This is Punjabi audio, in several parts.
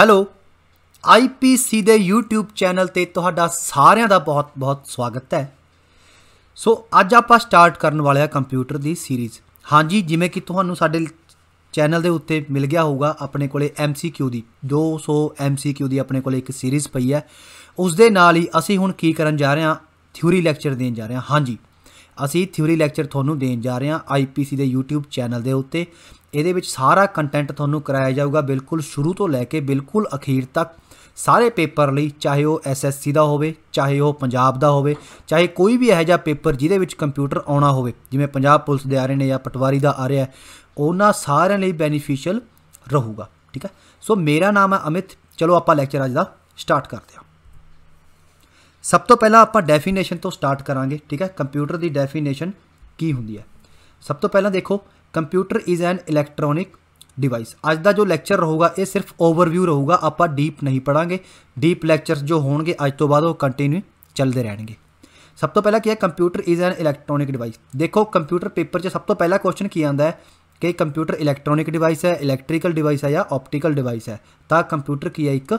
ਹੈਲੋ ਆਈਪੀਸੀ ਦੇ YouTube ਚੈਨਲ ਤੇ ਤੁਹਾਡਾ ਸਾਰਿਆਂ ਦਾ ਬਹੁਤ-ਬਹੁਤ ਸਵਾਗਤ ਹੈ ਸੋ ਅੱਜ ਆਪਾਂ ਸਟਾਰਟ ਕਰਨ ਵਾਲੇ ਆ ਕੰਪਿਊਟਰ ਦੀ ਸੀਰੀਜ਼ ਹਾਂਜੀ ਜਿਵੇਂ ਕਿ ਤੁਹਾਨੂੰ ਸਾਡੇ ਚੈਨਲ ਦੇ ਉੱਤੇ ਮਿਲ ਗਿਆ ਹੋਊਗਾ ਆਪਣੇ ਕੋਲੇ MCQ ਦੀ 200 MCQ ਦੀ ਆਪਣੇ ਕੋਲੇ ਇੱਕ ਸੀਰੀਜ਼ ਪਈ ਹੈ ਉਸ ਦੇ ਨਾਲ ਹੀ ਅਸੀਂ ਹੁਣ ਕੀ ਕਰਨ ਜਾ ਰਹੇ ਹਾਂ ਥਿਊਰੀ ਲੈਕਚਰ ਦੇਣ ਜਾ ਰਹੇ ਹਾਂ ਹਾਂਜੀ ਅਸੀਂ ਥਿਊਰੀ ਲੈਕਚਰ ਤੁਹਾਨੂੰ ਦੇਣ ਜਾ ਰਹੇ ਹਾਂ ਆਈਪੀਸੀ ਦੇ YouTube ਚੈਨਲ ਦੇ ਉੱਤੇ ਇਹਦੇ ਵਿੱਚ ਸਾਰਾ ਕੰਟੈਂਟ ਤੁਹਾਨੂੰ ਕਰਾਇਆ ਜਾਊਗਾ ਬਿਲਕੁਲ ਸ਼ੁਰੂ ਤੋਂ ਲੈ ਕੇ ਬਿਲਕੁਲ ਅਖੀਰ ਤੱਕ ਸਾਰੇ ਪੇਪਰ ਲਈ ਚਾਹੇ ਉਹ ਐਸਐਸਸੀ ਦਾ ਹੋਵੇ ਚਾਹੇ ਉਹ ਪੰਜਾਬ ਦਾ ਹੋਵੇ ਚਾਹੇ ਕੋਈ ਵੀ ਇਹੋ ਜਿਹਾ ਪੇਪਰ ਜਿਹਦੇ ਵਿੱਚ ਕੰਪਿਊਟਰ ਆਉਣਾ ਹੋਵੇ ਜਿਵੇਂ ਪੰਜਾਬ ਪੁਲਿਸ ਦੇ ਆ ਰਹੇ ਨੇ ਜਾਂ ਪਟਵਾਰੀ ਦਾ ਆ ਰਿਹਾ ਉਹਨਾਂ ਸਾਰਿਆਂ ਲਈ ਬੈਨੀਫੀਸ਼ੀਅਲ ਰਹੂਗਾ ਠੀਕ ਹੈ ਸੋ ਮੇਰਾ ਨਾਮ ਹੈ ਅਮਿਤ ਚਲੋ ਆਪਾਂ ਲੈਕਚਰ ਅੱਜ ਦਾ ਸਟਾਰਟ ਕਰਦੇ ਹਾਂ ਸਭ ਤੋਂ ਪਹਿਲਾਂ ਆਪਾਂ ਡੈਫੀਨੇਸ਼ਨ ਤੋਂ ਸਟਾਰਟ ਕਰਾਂਗੇ ਠੀਕ ਹੈ ਕੰਪਿਊਟਰ ਦੀ ਡੈਫੀਨੇਸ਼ਨ ਕੀ ਹੁੰਦੀ ਹੈ ਸਭ ਤੋਂ ਪਹਿਲਾਂ ਦੇਖੋ computer is an electronic device ਅੱਜ ਦਾ ਜੋ ਲੈਕਚਰ ਰਹੂਗਾ ਇਹ ਸਿਰਫ ਓਵਰਵਿਊ ਰਹੂਗਾ ਆਪਾਂ ਡੀਪ ਨਹੀਂ ਪੜਾਂਗੇ ਡੀਪ ਲੈਕਚਰਸ ਜੋ ਹੋਣਗੇ ਅੱਜ ਤੋਂ ਬਾਅਦ ਉਹ ਕੰਟੀਨਿਊ ਚੱਲਦੇ ਰਹਿਣਗੇ ਸਭ ਤੋਂ ਪਹਿਲਾਂ ਕੀ ਹੈ computer is an electronic device ਦੇਖੋ ਕੰਪਿਊਟਰ ਪੇਪਰ 'ਚ ਸਭ ਤੋਂ ਪਹਿਲਾ ਕੁਐਸਚਨ ਕੀ ਆਂਦਾ ਹੈ ਕਿ ਕੰਪਿਊਟਰ ਇਲੈਕਟ੍ਰੋਨਿਕ ਡਿਵਾਈਸ ਹੈ ਇਲੈਕਟ੍ਰੀਕਲ ਡਿਵਾਈਸ ਹੈ ਜਾਂ ਆਪਟੀਕਲ ਡਿਵਾਈਸ ਹੈ ਤਾਂ ਕੰਪਿਊਟਰ ਕੀ ਹੈ ਇੱਕ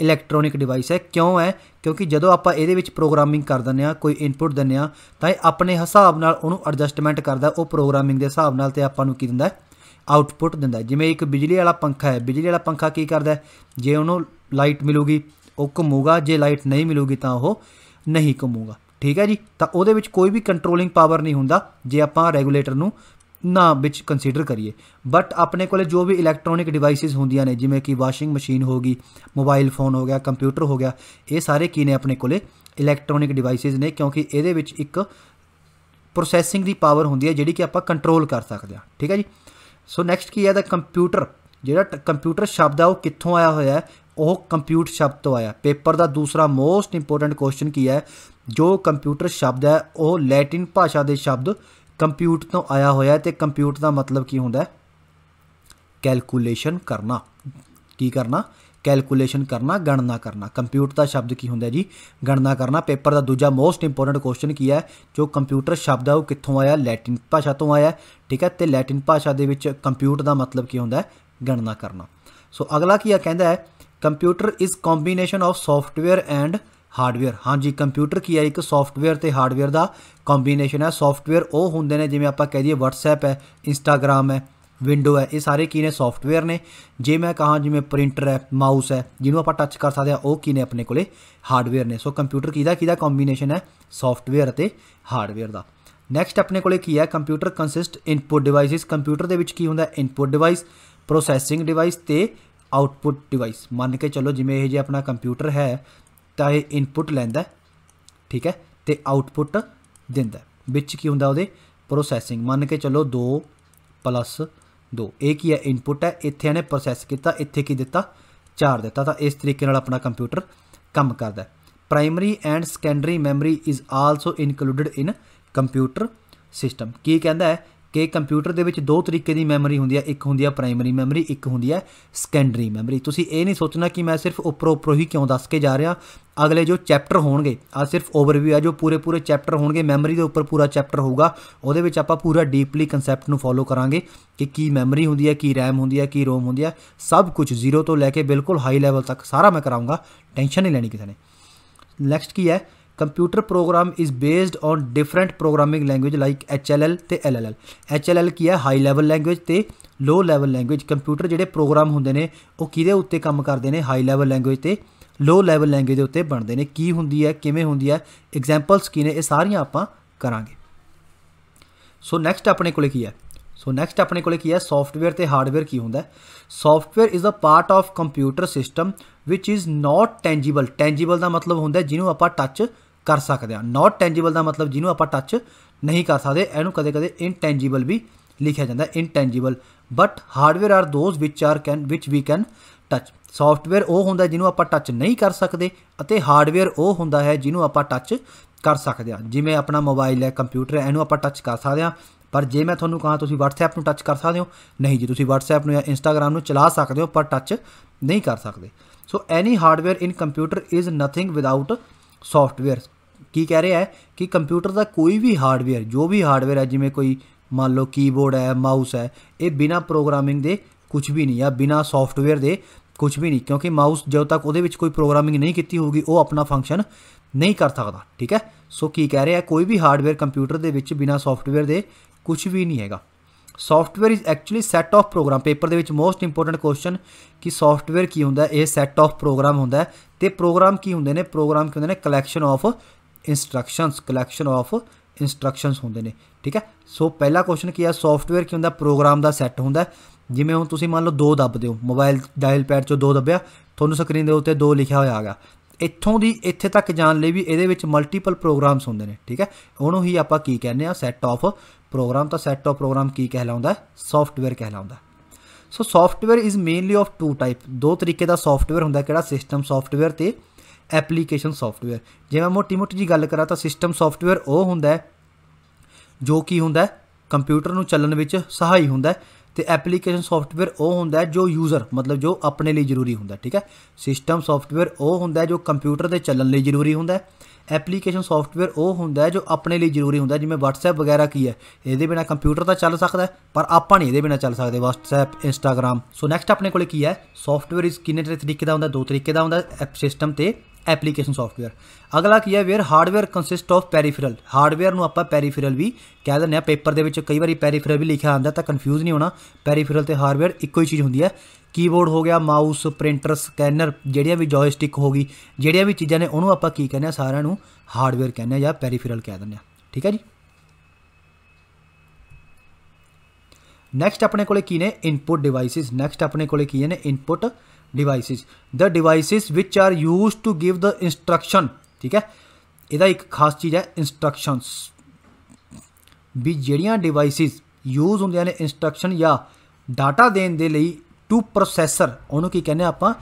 ਇਲੈਕਟ੍ਰੋਨਿਕ ਡਿਵਾਈਸ ਹੈ ਕਿਉਂ ਹੈ ਕਿਉਂਕਿ ਜਦੋਂ ਆਪਾਂ ਇਹਦੇ ਵਿੱਚ ਪ੍ਰੋਗਰਾਮਿੰਗ ਕਰ ਦਿੰਦੇ ਆ ਕੋਈ ਇਨਪੁਟ ਦਿੰਦੇ ਆ ਤਾਂ ਇਹ ਆਪਣੇ ਹਿਸਾਬ ਨਾਲ ਉਹਨੂੰ ਐਡਜਸਟਮੈਂਟ ਕਰਦਾ ਉਹ ਪ੍ਰੋਗਰਾਮਿੰਗ ਦੇ ਹਿਸਾਬ ਨਾਲ ਤੇ ਆਪਾਂ ਨੂੰ ਕੀ ਦਿੰਦਾ ਆਊਟਪੁੱਟ ਦਿੰਦਾ ਜਿਵੇਂ ਇੱਕ ਬਿਜਲੀ ਵਾਲਾ ਪੰਖਾ ਹੈ ਬਿਜਲੀ ਵਾਲਾ ਪੰਖਾ ਕੀ ਕਰਦਾ ਜੇ ਉਹਨੂੰ ਲਾਈਟ ਮਿਲੂਗੀ ਉਹ ਘੁੰਮੂਗਾ ਜੇ ਲਾਈਟ ਨਹੀਂ ਮਿਲੂਗੀ ਤਾਂ ਉਹ ਨਹੀਂ ਘੁੰਮੂਗਾ ਠੀਕ ਹੈ ਜੀ ਤਾਂ ਉਹਦੇ ਵਿੱਚ ਕੋਈ ਵੀ ਕੰਟਰੋਲਿੰਗ ਪਾਵਰ ਨਹੀਂ ਹੁੰਦਾ ਜੇ ਆਪਾਂ ਰੈਗੂਲੇਟਰ ਨੂੰ ਨਾ ਵਿੱਚ ਕੰਸੀਡਰ ਕਰੀਏ ਬਟ ਆਪਣੇ ਕੋਲੇ ਜੋ ਵੀ ਇਲੈਕਟ੍ਰੋਨਿਕ ਡਿਵਾਈਸਿਸ ਹੁੰਦੀਆਂ ਨੇ ਜਿਵੇਂ ਕਿ ਵਾਸ਼ਿੰਗ ਮਸ਼ੀਨ ਹੋਗੀ ਮੋਬਾਈਲ ਫੋਨ ਹੋ ਗਿਆ ਕੰਪਿਊਟਰ ਹੋ ਗਿਆ ਇਹ ਸਾਰੇ ਕੀ ਨੇ ਆਪਣੇ ਕੋਲੇ ਇਲੈਕਟ੍ਰੋਨਿਕ ਡਿਵਾਈਸਿਸ ਨੇ ਕਿਉਂਕਿ ਇਹਦੇ ਵਿੱਚ ਇੱਕ ਪ੍ਰੋਸੈਸਿੰਗ ਦੀ ਪਾਵਰ ਹੁੰਦੀ ਹੈ ਜਿਹੜੀ ਕਿ ਆਪਾਂ ਕੰਟਰੋਲ ਕਰ ਸਕਦੇ ਹਾਂ ਠੀਕ ਹੈ ਜੀ ਸੋ ਨੈਕਸਟ ਕੀ ਹੈ ਦਾ ਕੰਪਿਊਟਰ ਜਿਹੜਾ ਕੰਪਿਊਟਰ ਸ਼ਬਦ ਆ ਉਹ ਕਿੱਥੋਂ ਆਇਆ ਹੋਇਆ ਹੈ ਉਹ ਕੰਪਿਊਟ ਸ਼ਬਦ ਤੋਂ ਆਇਆ ਪੇਪਰ ਦਾ ਦੂਸਰਾ ਮੋਸਟ ਇੰਪੋਰਟੈਂਟ ਕੁਐਸਚਨ ਕੀ ਹੈ ਜੋ ਕੰਪਿਊਟਰ ਸ਼ਬਦ ਹੈ ਉਹ ਲੈਟਿਨ ਭਾਸ਼ਾ ਦੇ ਸ਼ਬਦ ਕੰਪਿਊਟ ਤੋਂ ਆਇਆ ਹੋਇਆ ਤੇ ਕੰਪਿਊਟ ਦਾ ਮਤਲਬ ਕੀ ਹੁੰਦਾ ਹੈ ਕੈਲਕੂਲੇਸ਼ਨ ਕਰਨਾ ਕੀ ਕਰਨਾ ਕੈਲਕੂਲੇਸ਼ਨ ਕਰਨਾ ਗਣਨਾ ਕਰਨਾ ਕੰਪਿਊਟਰ ਦਾ ਸ਼ਬਦ ਕੀ ਹੁੰਦਾ ਜੀ ਗਣਨਾ ਕਰਨਾ ਪੇਪਰ ਦਾ ਦੂਜਾ ਮੋਸਟ ਇੰਪੋਰਟੈਂਟ ਕੁਐਸਚਨ ਕੀ ਹੈ ਜੋ ਕੰਪਿਊਟਰ ਸ਼ਬਦ ਆ ਉਹ ਕਿੱਥੋਂ ਆਇਆ ਲੈਟਿਨ ਭਾਸ਼ਾ ਤੋਂ ਆਇਆ ਠੀਕ ਹੈ ਤੇ ਲੈਟਿਨ ਭਾਸ਼ਾ ਦੇ ਵਿੱਚ ਕੰਪਿਊਟਰ ਦਾ ਮਤਲਬ ਕੀ ਹੁੰਦਾ ਹੈ ਗਣਨਾ ਕਰਨਾ ਸੋ ਅਗਲਾ ਕੀ ਆ ਕਹਿੰਦਾ ਹੈ computer is combination of software and hardware ਹਾਂਜੀ ਕੰਪਿਊਟਰ ਕੀ ਹੈ ਇੱਕ ਸੌਫਟਵੇਅਰ ਤੇ ਹਾਰਡਵੇਅਰ ਦਾ ਕੰਬੀਨੇਸ਼ਨ ਹੈ ਸੌਫਟਵੇਅਰ ਉਹ ਹੁੰਦੇ ਨੇ ਜਿਵੇਂ ਆਪਾਂ ਕਹਿ ਦਈਏ WhatsApp ਹੈ Instagram ਹੈ ਵਿੰਡੋ ਹੈ ਇਹ ਸਾਰੇ ਕੀ ਨੇ ਸੌਫਟਵੇਅਰ ਨੇ ਜੇ ਮੈਂ ਕਹਾਂ ਜਿਵੇਂ ਪ੍ਰਿੰਟਰ ਹੈ ਮਾਊਸ ਹੈ ਜਿਹਨੂੰ ਆਪਾਂ ਟੱਚ ਕਰ ਸਕਦੇ ਆ ਉਹ ਕੀ ਨੇ ਆਪਣੇ ਕੋਲੇ ਹਾਰਡਵੇਅਰ ਨੇ ਸੋ ਕੰਪਿਊਟਰ ਕਿਹਦਾ ਕਿਹਦਾ ਕੰਬੀਨੇਸ਼ਨ ਹੈ ਸੌਫਟਵੇਅਰ ਤੇ ਹਾਰਡਵੇਅਰ ਦਾ ਨੈਕਸਟ ਆਪਣੇ ਕੋਲੇ ਕੀ ਹੈ computer consist input devices computer ਦੇ ਵਿੱਚ ਕੀ ਹੁੰਦਾ ਇਨਪੁਟ ਡਿਵਾਈਸ ਪ੍ਰੋਸੈਸਿੰਗ ਡਿਵਾਈਸ ਤੇ ਆਉਟਪੁੱਟ ਡਿਵਾਈਸ ਮੰਨ ਕੇ ਚੱਲੋ ਜਿਵੇਂ ਇਹ ਜੇ ਆਪਣਾ ਕੰਪਿਊਟਰ ਹੈ ਤਾਂ ਇਹ ਇਨਪੁਟ ਲੈਂਦਾ ਠੀਕ ਹੈ ਤੇ ਆਉਟਪੁੱਟ ਦਿੰਦਾ ਵਿੱਚ ਕੀ ਹੁੰਦਾ ਉਹਦੇ ਪ੍ਰੋਸੈਸਿੰਗ ਮੰਨ ਕੇ ਚੱਲੋ 2 2 ਇਹ ਕੀ ਹੈ ਇਨਪੁਟ ਹੈ ਇੱਥੇ ਇਹਨੇ ਪ੍ਰੋਸੈਸ ਕੀਤਾ ਇੱਥੇ ਕੀ ਦਿੱਤਾ 4 ਦਿੱਤਾ ਤਾਂ ਇਸ ਤਰੀਕੇ ਨਾਲ ਆਪਣਾ ਕੰਪਿਊਟਰ ਕੰਮ ਕਰਦਾ primary and secondary memory is also included in computer system ਕੀ ਕਹਿੰਦਾ ਹੈ ਕਿ ਕੰਪਿਊਟਰ ਦੇ ਵਿੱਚ ਦੋ ਤਰੀਕੇ ਦੀ ਮੈਮਰੀ ਹੁੰਦੀ ਹੈ ਇੱਕ ਹੁੰਦੀ ਹੈ ਪ੍ਰਾਇਮਰੀ ਮੈਮਰੀ ਇੱਕ ਹੁੰਦੀ ਹੈ ਸੈਕੰਡਰੀ ਮੈਮਰੀ ਤੁਸੀਂ ਇਹ ਨਹੀਂ ਸੋਚਣਾ ਕਿ ਮੈਂ ਸਿਰਫ ਉੱਪਰੋਂ ਉੱਪਰੋਂ ਹੀ ਕਿਉਂ ਦੱਸ ਕੇ ਜਾ ਰਿਹਾ ਅਗਲੇ ਜੋ ਚੈਪਟਰ ਹੋਣਗੇ ਆ ਸਿਰਫ ਓਵਰਵਿਊ ਆ ਜੋ ਪੂਰੇ ਪੂਰੇ ਚੈਪਟਰ ਹੋਣਗੇ ਮੈਮਰੀ ਦੇ ਉੱਪਰ ਪੂਰਾ ਚੈਪਟਰ ਹੋਊਗਾ ਉਹਦੇ ਵਿੱਚ ਆਪਾਂ ਪੂਰਾ ਡੀਪਲੀ ਕਨਸੈਪਟ ਨੂੰ ਫੋਲੋ ਕਰਾਂਗੇ ਕਿ ਕੀ ਮੈਮਰੀ ਹੁੰਦੀ ਹੈ ਕੀ ਰੈਮ ਹੁੰਦੀ ਹੈ ਕੀ ਰੋਮ ਹੁੰਦੀ ਹੈ ਸਭ ਕੁਝ ਜ਼ੀਰੋ ਤੋਂ ਲੈ ਕੇ ਬਿਲਕੁਲ ਹਾਈ ਲੈਵਲ ਤੱਕ ਸਾਰਾ ਮੈਂ ਕਰਾਉਂਗਾ ਟੈਨਸ਼ਨ ਨਹੀਂ ਲੈਣੀ ਕਿਸੇ ਨੇ ਨੈਕਸਟ ਕੀ ਹੈ computer program is based on different programming language like H L L ਤੇ L L L H L L ਕੀ ਹੈ ਹਾਈ ਲੈਵਲ ਲੈਂਗੁਏਜ ਤੇ ਲੋ ਲੈਵਲ ਲੈਂਗੁਏਜ ਕੰਪਿਊਟਰ ਜਿਹੜੇ ਪ੍ਰੋਗਰਾਮ ਹੁੰਦੇ ਨੇ ਉਹ ਕਿਹਦੇ ਉੱਤੇ ਕੰਮ ਕਰਦੇ ਨੇ ਹਾਈ ਲੈਵਲ ਲੈਂਗੁਏਜ ਤੇ ਲੋ ਲੈਵਲ ਲੈਂਗੁਏਜ ਦੇ ਉੱਤੇ ਬਣਦੇ ਨੇ ਕੀ ਹੁੰਦੀ ਹੈ ਕਿਵੇਂ ਹੁੰਦੀ ਹੈ ਐਗਜ਼ਾਮਪਲਸ ਕੀ ਨੇ ਇਹ ਸਾਰੀਆਂ ਆਪਾਂ ਕਰਾਂਗੇ ਸੋ ਨੈਕਸਟ ਆਪਣੇ ਕੋਲੇ ਕੀ ਹੈ ਸੋ ਨੈਕਸਟ ਆਪਣੇ ਕੋਲੇ ਕੀ ਹੈ ਸੌਫਟਵੇਅਰ ਤੇ ਹਾਰਡਵੇਅਰ ਕੀ ਹੁੰਦਾ software is a part of computer system which is not tangible tangible ਦਾ ਮਤਲਬ ਹੁੰਦਾ ਜਿਹਨੂੰ ਆਪਾਂ ਟੱਚ ਕਰ ਸਕਦੇ ਹਾਂ ਨਾਟ ਟੈਂਜੀਬਲ ਦਾ ਮਤਲਬ ਜਿਹਨੂੰ ਆਪਾਂ ਟੱਚ ਨਹੀਂ ਕਰ ਸਕਦੇ ਇਹਨੂੰ ਕਦੇ-ਕਦੇ ਇਨਟੈਂਜੀਬਲ ਵੀ ਲਿਖਿਆ ਜਾਂਦਾ intangible but hardware are those which are can which we can touch software ਉਹ ਹੁੰਦਾ ਜਿਹਨੂੰ ਆਪਾਂ ਟੱਚ ਨਹੀਂ ਕਰ ਸਕਦੇ ਅਤੇ ਹਾਰਡਵੇਅਰ ਉਹ ਹੁੰਦਾ ਹੈ ਜਿਹਨੂੰ ਆਪਾਂ ਟੱਚ ਕਰ ਸਕਦੇ ਹਾਂ ਜਿਵੇਂ ਆਪਣਾ ਮੋਬਾਈਲ ਹੈ ਕੰਪਿਊਟਰ ਹੈ ਇਹਨੂੰ ਆਪਾਂ ਟੱਚ ਕਰ ਸਕਦੇ ਹਾਂ ਪਰ ਜੇ ਮੈਂ ਤੁਹਾਨੂੰ ਕਹਾਂ ਤੁਸੀਂ WhatsApp ਨੂੰ ਟੱਚ ਕਰ ਸਕਦੇ ਹੋ ਨਹੀਂ ਜੀ ਤੁਸੀਂ WhatsApp ਨੂੰ ਜਾਂ Instagram ਨੂੰ ਚਲਾ ਸਕਦੇ ਹੋ ਪਰ ਟੱਚ ਨਹੀਂ ਕਰ ਸਕਦੇ so any hardware in computer is nothing without software ਕੀ ਕਹਿ ਰਿਹਾ ਹੈ ਕਿ ਕੰਪਿਊਟਰ ਦਾ ਕੋਈ ਵੀ ਹਾਰਡਵੇਅਰ ਜੋ ਵੀ ਹਾਰਡਵੇਅਰ ਹੈ ਜਿਵੇਂ ਕੋਈ ਮੰਨ ਲਓ ਕੀਬੋਰਡ ਹੈ ਮਾਊਸ ਹੈ ਇਹ ਬਿਨਾ ਪ੍ਰੋਗਰਾਮਿੰਗ ਦੇ ਕੁਝ ਵੀ ਨਹੀਂ ਆ ਬਿਨਾ ਸੌਫਟਵੇਅਰ ਦੇ ਕੁਝ ਵੀ ਨਹੀਂ ਕਿਉਂਕਿ ਮਾਊਸ ਜਦੋਂ ਤੱਕ ਉਹਦੇ ਵਿੱਚ ਕੋਈ ਪ੍ਰੋਗਰਾਮਿੰਗ ਨਹੀਂ ਕੀਤੀ ਹੋਊਗੀ ਉਹ ਆਪਣਾ ਫੰਕਸ਼ਨ ਨਹੀਂ ਕਰ ਸਕਦਾ ਠੀਕ ਹੈ ਸੋ ਕੀ ਕਹਿ ਰਿਹਾ ਕੋਈ ਵੀ ਹਾਰਡਵੇਅਰ ਕੰਪਿਊਟਰ ਦੇ ਵਿੱਚ ਬਿਨਾ ਸੌਫਟਵੇਅਰ ਦੇ ਕੁਝ ਵੀ ਨਹੀਂ ਹੈਗਾ software is actually set of program paper ਦੇ ਵਿੱਚ ਮੋਸਟ ਇੰਪੋਰਟੈਂਟ ਕੁਐਸਚਨ ਕਿ ਸੌਫਟਵੇਅਰ ਕੀ ਹੁੰਦਾ ਇਹ ਸੈੱਟ ਆਫ ਪ੍ਰੋਗਰਾਮ ਹੁੰਦਾ ਤੇ ਪ੍ਰੋਗਰਾਮ ਕੀ ਹੁੰਦੇ ਨੇ ਪ੍ਰੋਗਰਾਮ ਕੀ ਹੁੰਦੇ ਨੇ collection of instructions collection of instructions ਹੁੰਦੇ ਨੇ ਠੀਕ ਹੈ ਸੋ ਪਹਿਲਾ ਕੁਐਸਚਨ ਕੀ ਹੈ ਸੌਫਟਵੇਅਰ ਕੀ ਹੁੰਦਾ ਪ੍ਰੋਗਰਾਮ ਦਾ ਸੈੱਟ ਹੁੰਦਾ ਜਿਵੇਂ ਹੁਣ ਤੁਸੀਂ ਮੰਨ ਲਓ ਦੋ ਦੱਬਦੇ ਹੋ ਮੋਬਾਈਲ ਡਾਇਲ ਪੈਡ ਚੋਂ ਦੋ ਦੱਬਿਆ ਤੁਹਾਨੂੰ ਸਕਰੀਨ ਦੇ ਉੱਤੇ ਦੋ ਲਿਖਿਆ ਹੋਇਆ ਆ ਗਿਆ ਇੱਥੋਂ ਦੀ ਇੱਥੇ ਤੱਕ ਜਾਣ ਲਈ ਵੀ ਇਹਦੇ ਵਿੱਚ ਮਲਟੀਪਲ ਪ੍ਰੋਗਰਾਮਸ ਹੁੰਦੇ ਨੇ ਠੀਕ ਹੈ ਉਹਨੂੰ ਹੀ ਆਪਾਂ ਕੀ ਕਹਿੰਦੇ ਆ ਸੈੱਟ ਆਫ ਪ੍ਰੋਗਰਾਮ ਤਾਂ ਸੈੱਟ ਆਫ ਪ੍ਰੋਗਰਾਮ ਕੀ ਕਹਿਲਾਉਂਦਾ ਸੌਫਟਵੇਅਰ ਕਹਿਲਾਉਂਦਾ so software is mainly of two type ਦੋ ਤਰੀਕੇ ਦਾ ਸੌਫਟਵੇਅਰ ਹੁੰਦਾ ਕਿਹੜਾ ਸਿਸਟਮ ਸੌਫਟਵੇਅਰ ਤੇ ਐਪਲੀਕੇਸ਼ਨ ਸੌਫਟਵੇਅਰ ਜਿਵੇਂ ਮੋਟੀ ਮੋਟੀ ਜੀ ਗੱਲ ਕਰਾਂ ਤਾਂ ਸਿਸਟਮ ਸੌਫਟਵੇਅਰ ਉਹ ਹੁੰਦਾ ਜੋ ਕੀ ਹੁੰਦਾ ਕੰਪਿਊਟਰ ਨੂੰ ਚੱਲਣ ਵਿੱਚ ਸਹਾਈ ਹੁੰਦਾ ਤੇ ਐਪਲੀਕੇਸ਼ਨ ਸੌਫਟਵੇਅਰ ਉਹ ਹੁੰਦਾ ਜੋ ਯੂਜ਼ਰ ਮਤਲਬ ਜੋ ਆਪਣੇ ਲਈ ਜ਼ਰੂਰੀ ਹੁੰਦਾ ਠੀਕ ਹੈ ਸਿਸਟਮ ਸੌਫਟਵੇਅਰ ਉਹ ਹੁੰਦਾ ਜੋ ਕੰਪਿਊਟਰ ਦੇ ਚੱਲਣ ਲਈ ਜ਼ਰੂਰੀ ਹੁੰਦਾ ਐਪਲੀਕੇਸ਼ਨ ਸੌਫਟਵੇਅਰ ਉਹ ਹੁੰਦਾ ਜੋ ਆਪਣੇ ਲਈ ਜ਼ਰੂਰੀ ਹੁੰਦਾ ਜਿਵੇਂ WhatsApp ਵਗੈਰਾ ਕੀ ਹੈ ਇਹਦੇ ਬਿਨਾ ਕੰਪਿਊਟਰ ਤਾਂ ਚੱਲ ਸਕਦਾ ਪਰ ਆਪਾਂ ਨਹੀਂ ਇਹਦੇ ਬਿਨਾ ਚੱਲ ਸਕਦੇ WhatsApp Instagram ਸੋ ਨੈਕਸਟ ਆਪਣੇ ਕੋਲੇ ਕੀ ਹੈ ਸੌਫਟਵੇਅਰ ਇਸ ਕਿੰਨੇ ਤਰੀਕੇ ਦਾ ਹੁੰਦਾ ਦੋ ਤਰੀਕੇ ਦਾ ਹੁੰਦਾ ਐਪ ਸਿਸਟਮ ਤੇ ਐਪਲੀਕੇਸ਼ਨ ਸੌਫਟਵੇਅਰ ਅਗਲਾ ਕੀ ਹੈ where hardware consist of peripheral hardware ਨੂੰ ਆਪਾਂ ਪੈਰੀਫਰਲ ਵੀ ਕਹਿ ਦਿੰਦੇ ਆ ਪੇਪਰ ਦੇ ਵਿੱਚ ਕਈ ਵਾਰੀ ਪੈਰੀਫਰਲ ਵੀ ਲਿਖਿਆ ਆਂਦਾ ਤਾਂ ਕਨਫਿਊਜ਼ ਨਹੀਂ ਹੋਣਾ ਪੈਰੀਫਰਲ ਤੇ ਹਾਰਡਵੇਅਰ ਇੱਕੋ ਹੀ ਚੀਜ਼ ਹੁੰਦੀ ਹੈ ਕੀਬੋਰਡ ਹੋ ਗਿਆ ਮਾਊਸ ਪ੍ਰਿੰਟਰ ਸਕੈਨਰ ਜਿਹੜੀਆਂ ਵੀ ਜੋਇਸਟਿਕ ਹੋ ਗਈ ਜਿਹੜੀਆਂ ਵੀ ਚੀਜ਼ਾਂ ਨੇ ਉਹਨੂੰ ਆਪਾਂ ਕੀ ਕਹਿੰਦੇ ਆ ਸਾਰਿਆਂ ਨੂੰ ਹਾਰਡਵੇਅਰ ਕਹਿੰਦੇ ਆ ਜਾਂ ਪੈਰੀਫਰਲ ਕਹਿ ਦਿੰਦੇ ਆ ਠੀਕ ਹੈ ਜੀ ਨੈਕਸਟ ਆਪਣੇ ਕੋਲੇ ਕੀ ਨੇ ਇਨਪੁਟ ਡਿਵਾਈਸਿਸ ਨੈਕਸਟ ਆਪਣੇ ਕੋਲੇ ਕੀ ਨੇ input devices the devices which are used to give the instruction ਠੀਕ ਹੈ ਇਹਦਾ ਇੱਕ ਖਾਸ ਚੀਜ਼ ਹੈ ਇਨਸਟਰਕਸ਼ਨਸ ਵੀ ਜਿਹੜੀਆਂ ਡਿਵਾਈਸਿਸ ਯੂਜ਼ ਹੁੰਦੀਆਂ ਨੇ ਇਨਸਟਰਕਸ਼ਨ ਜਾਂ ਡਾਟਾ ਦੇਣ ਦੇ ਲਈ ਟੂ ਪ੍ਰੋਸੈਸਰ ਉਹਨੂੰ ਕੀ ਕਹਿੰਦੇ ਆਪਾਂ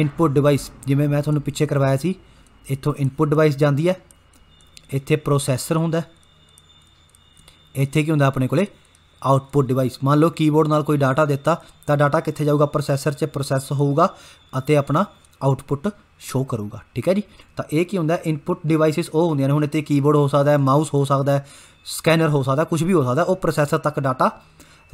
ਇਨਪੁਟ ਡਿਵਾਈਸ ਜਿਵੇਂ ਮੈਂ ਤੁਹਾਨੂੰ ਪਿੱਛੇ ਕਰਵਾਇਆ ਸੀ ਇੱਥੋਂ ਇਨਪੁਟ ਡਿਵਾਈਸ ਜਾਂਦੀ ਹੈ ਇੱਥੇ ਪ੍ਰੋਸੈਸਰ ਹੁੰਦਾ ਇੱਥੇ ਕੀ ਹੁੰਦਾ ਆਪਣੇ ਕੋਲੇ ਆਊਟਪੁੱਟ ਡਿਵਾਈਸ ਮੰਨ ਲਓ ਕੀਬੋਰਡ ਨਾਲ ਕੋਈ ਡਾਟਾ ਦਿੱਤਾ ਤਾਂ ਡਾਟਾ ਕਿੱਥੇ ਜਾਊਗਾ ਪ੍ਰੋਸੈਸਰ 'ਚ ਪ੍ਰੋਸੈਸ ਹੋਊਗਾ ਅਤੇ ਆਪਣਾ ਆਊਟਪੁੱਟ ਸ਼ੋ ਕਰੂਗਾ ਠੀਕ ਹੈ ਜੀ ਤਾਂ ਇਹ ਕੀ ਹੁੰਦਾ ਇਨਪੁੱਟ ਡਿਵਾਈਸਿਸ ਉਹ ਹੁੰਦੀਆਂ ਨੇ ਹੁਣ ਇੱਥੇ ਕੀਬੋਰਡ ਹੋ ਸਕਦਾ ਹੈ ਮਾਊਸ ਹੋ ਸਕਦਾ ਹੈ ਸਕੈਨਰ ਹੋ ਸਕਦਾ ਕੁਝ ਵੀ ਹੋ ਸਕਦਾ ਉਹ ਪ੍ਰੋਸੈਸਰ ਤੱਕ ਡਾਟਾ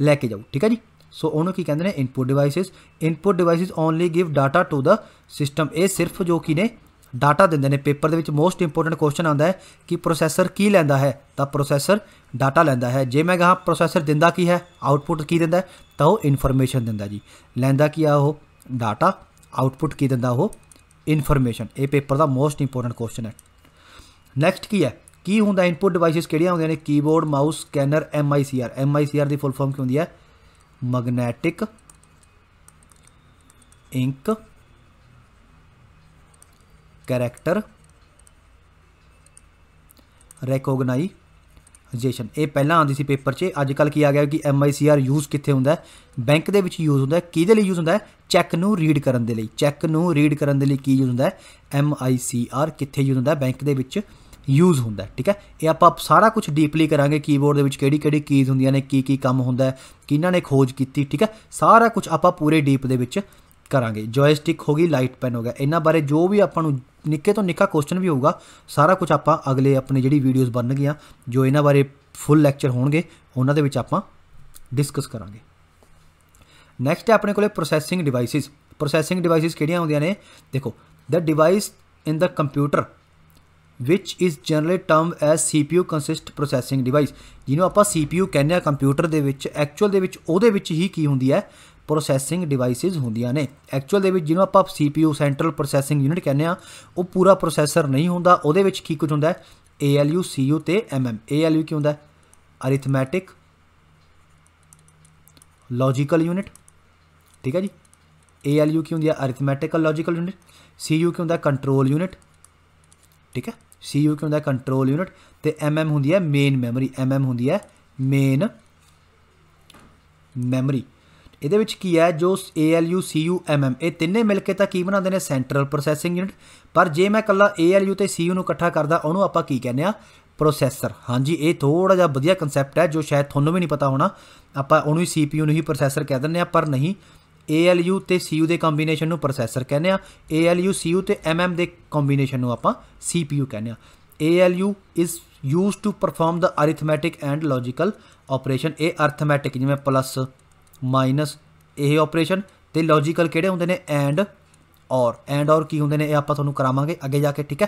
ਲੈ ਕੇ ਜਾਊ ਠੀਕ ਹੈ ਜੀ ਸੋ ਉਹਨੂੰ ਕੀ ਕਹਿੰਦੇ ਨੇ input devices input devices only give data to the system ਇਹ ਸਿਰਫ ਜੋ ਕੀ ਨੇ ਡਾਟਾ ਦਿੰਦੇ ਨੇ ਪੇਪਰ ਦੇ ਵਿੱਚ ਮੋਸਟ ਇੰਪੋਰਟੈਂਟ ਕੁਐਸਚਨ ਆਉਂਦਾ ਹੈ ਕਿ ਪ੍ਰੋਸੈਸਰ ਕੀ ਲੈਂਦਾ ਹੈ ਤਾਂ ਪ੍ਰੋਸੈਸਰ ਡਾਟਾ ਲੈਂਦਾ ਹੈ ਜੇ ਮੈਂ ਕਹਾ ਪ੍ਰੋਸੈਸਰ ਦਿੰਦਾ ਕੀ ਹੈ ਆਉਟਪੁੱਟ ਕੀ ਦਿੰਦਾ ਤਾਂ ਉਹ ਇਨਫੋਰਮੇਸ਼ਨ ਦਿੰਦਾ ਜੀ ਲੈਂਦਾ ਕੀ ਆ ਉਹ ਡਾਟਾ ਆਉਟਪੁੱਟ ਕੀ ਦਿੰਦਾ ਉਹ ਇਨਫੋਰਮੇਸ਼ਨ ਇਹ ਪੇਪਰ ਦਾ ਮੋਸਟ ਇੰਪੋਰਟੈਂਟ ਕੁਐਸਚਨ ਹੈ ਨੈਕਸਟ ਕੀ ਹੈ ਕੀ ਹੁੰਦਾ ਇਨਪੁਟ ਡਿਵਾਈਸਸ ਕਿਹੜੀਆਂ ਹੁੰਦੀਆਂ ਨੇ keyboard mouse scanner C R ਦੀ ਫੁੱਲ ਫਾਰਮ ਕੀ ਹੁੰਦੀ ਹੈ ਮੈਗਨੈਟਿਕ ਇੰਕ ਕੈਰੈਕਟਰ ਰੈਕੋਗਨਾਈਜੇਸ਼ਨ ਇਹ ਪਹਿਲਾਂ ਆਉਂਦੀ ਸੀ ਪੇਪਰ 'ਚ ਅੱਜ ਕੱਲ ਕੀ ਆ ਗਿਆ ਕਿ ਐਮਆਈਸੀਆਰ ਯੂਜ਼ ਕਿੱਥੇ ਹੁੰਦਾ ਹੈ ਬੈਂਕ ਦੇ ਵਿੱਚ ਯੂਜ਼ ਹੁੰਦਾ ਹੈ ਕਿਹਦੇ ਲਈ ਯੂਜ਼ ਹੁੰਦਾ ਹੈ ਚੈੱਕ ਨੂੰ ਰੀਡ ਕਰਨ ਦੇ ਲਈ ਚੈੱਕ ਨੂੰ ਰੀਡ ਕਰਨ ਦੇ ਲਈ ਕੀ ਯੂਜ਼ ਹੁੰਦਾ ਹੈ MICR ਕਿੱਥੇ ਯੂਜ਼ ਹੁੰਦਾ ਹੈ ਬੈਂਕ ਦੇ ਵਿੱਚ ਯੂਜ਼ ਹੁੰਦਾ ਠੀਕ ਹੈ ਇਹ ਆਪਾਂ ਸਾਰਾ ਕੁਝ ਡੀਪਲੀ ਕਰਾਂਗੇ ਕੀਬੋਰਡ ਦੇ ਵਿੱਚ ਕਿਹੜੀ ਕਿਹੜੀ ਕੀਜ਼ ਹੁੰਦੀਆਂ ਨੇ ਕੀ ਕੀ ਕੰਮ ਹੁੰਦਾ ਹੈ ਕਿਹਨਾਂ ਨੇ ਖੋਜ ਕੀਤੀ ਠੀਕ ਹੈ ਸਾਰਾ ਕੁਝ ਆਪਾਂ ਪੂਰੇ ਡੀਪ ਦੇ ਵਿੱਚ ਕਰਾਂਗੇ ਜੋਇਸਟਿਕ ਹੋ ਗਈ ਲਾਈਟ ਪੈਨ ਹੋ ਗਿਆ ਇਹਨਾਂ ਬਾਰੇ ਜੋ ਵੀ ਆਪਾਂ ਨੂੰ ਨਿੱਕੇ ਤੋਂ ਨਿੱਕਾ ਕੁਐਸਚਨ ਵੀ ਹੋਊਗਾ ਸਾਰਾ ਕੁਝ ਆਪਾਂ ਅਗਲੇ ਆਪਣੇ ਜਿਹੜੀ ਵੀਡੀਓਜ਼ ਬਣਨਗੀਆਂ ਜੋ ਇਹਨਾਂ ਬਾਰੇ ਫੁੱਲ ਲੈਕਚਰ ਹੋਣਗੇ ਉਹਨਾਂ ਦੇ ਵਿੱਚ ਆਪਾਂ ਡਿਸਕਸ ਕਰਾਂਗੇ ਨੈਕਸਟ ਹੈ ਆਪਣੇ ਕੋਲੇ ਪ੍ਰੋਸੈਸਿੰਗ ਡਿਵਾਈਸਿਸ ਪ੍ਰੋਸੈਸਿੰਗ ਡਿਵਾਈਸਿਸ ਕਿਹੜੀਆਂ ਹੁੰਦੀਆਂ ਨੇ ਦੇਖੋ the device in the computer which is generally term as CPU consist processing device ਜਿਹਨੂੰ ਆਪਾਂ ਸੀਪੀਯੂ ਕਹਿੰਦੇ ਆ ਕੰਪਿਊਟਰ ਦੇ ਵਿੱਚ ਐਕਚੁਅਲ ਦੇ ਵਿੱਚ ਉਹਦੇ ਵਿੱਚ ਹੀ ਕੀ ਹੁੰਦੀ ਹੈ ਪ੍ਰੋਸੈਸਿੰਗ ਡਿਵਾਈਸਿਸ ਹੁੰਦੀਆਂ ਨੇ ਐਕਚੁਅਲ ਦੇ ਵਿੱਚ ਜਿਹਨੂੰ ਆਪਾਂ CPU ਸੈਂਟਰਲ ਪ੍ਰੋਸੈਸਿੰਗ ਯੂਨਿਟ ਕਹਿੰਦੇ ਆ ਉਹ ਪੂਰਾ ਪ੍ਰੋਸੈਸਰ ਨਹੀਂ ਹੁੰਦਾ ਉਹਦੇ ਵਿੱਚ ਕੀ ਕੁਝ ਹੁੰਦਾ ਹੈ ALU CU ਤੇ MM ALU ਕੀ ਹੁੰਦਾ ਹੈ ਅਰਿਥਮੈਟਿਕ ਲੌਜੀਕਲ ਯੂਨਿਟ ਠੀਕ ਹੈ ਜੀ ALU ਕੀ ਹੁੰਦੀ ਹੈ ਅਰਿਥਮੈਟਿਕਲ ਲੌਜੀਕਲ ਯੂਨਿਟ CU ਕੀ ਹੁੰਦਾ ਹੈ ਕੰਟਰੋਲ ਯੂਨਿਟ ਠੀਕ ਹੈ CU ਕੀ ਹੁੰਦਾ ਹੈ ਕੰਟਰੋਲ ਯੂਨਿਟ ਤੇ MM ਹੁੰਦੀ ਹੈ ਮੇਨ ਮੈਮਰੀ MM ਹੁੰਦੀ ਹੈ ਮੇਨ ਮੈਮਰੀ ਇਹਦੇ ਵਿੱਚ ਕੀ ਹੈ ਜੋ ALU CU MM ਇਹ ਤਿੰਨੇ ਮਿਲ ਕੇ ਤਾਂ ਕੀ ਬਣਾਉਂਦੇ ਨੇ ਸੈਂਟਰਲ ਪ੍ਰੋਸੈਸਿੰਗ ਯੂਨਿਟ ਪਰ ਜੇ ਮੈਂ ਕੱਲਾ ALU ਤੇ CU ਨੂੰ ਇਕੱਠਾ ਕਰਦਾ ਉਹਨੂੰ ਆਪਾਂ ਕੀ ਕਹਿੰਦੇ ਆ ਪ੍ਰੋਸੈਸਰ ਹਾਂਜੀ ਇਹ ਥੋੜਾ ਜਿਹਾ ਵਧੀਆ ਕਨਸੈਪਟ ਹੈ ਜੋ ਸ਼ਾਇਦ ਤੁਹਾਨੂੰ ਵੀ ਨਹੀਂ ਪਤਾ ਹੋਣਾ ਆਪਾਂ ਉਹਨੂੰ ਹੀ CPU ਨੂੰ ਹੀ ਪ੍ਰੋਸੈਸਰ ਕਹਿ ਦਿੰਦੇ ਆ ਪਰ ਨਹੀਂ ALU ਤੇ CU ਦੇ ਕੰਬੀਨੇਸ਼ਨ ਨੂੰ ਪ੍ਰੋਸੈਸਰ ਕਹਿੰਦੇ ਆ ALU CU ਤੇ MM ਦੇ ਕੰਬੀਨੇਸ਼ਨ ਨੂੰ ਆਪਾਂ CPU ਕਹਿੰਦੇ ਆ ALU ਇਸ used to perform the arithmetic and logical operation ਇਹ ਅਰਥਮੈਟਿਕ ਜਿਵੇਂ ਪਲੱਸ ਮਾਈਨਸ ਇਹ ਆਪਰੇਸ਼ਨ ਤੇ ਲੌਜੀਕਲ ਕਿਹੜੇ ਹੁੰਦੇ ਨੇ ਐਂਡ ਔਰ ਐਂਡ ਔਰ ਕੀ ਹੁੰਦੇ ਨੇ ਇਹ ਆਪਾਂ ਤੁਹਾਨੂੰ ਕਰਾਵਾਂਗੇ ਅੱਗੇ ਜਾ ਕੇ ਠੀਕ ਹੈ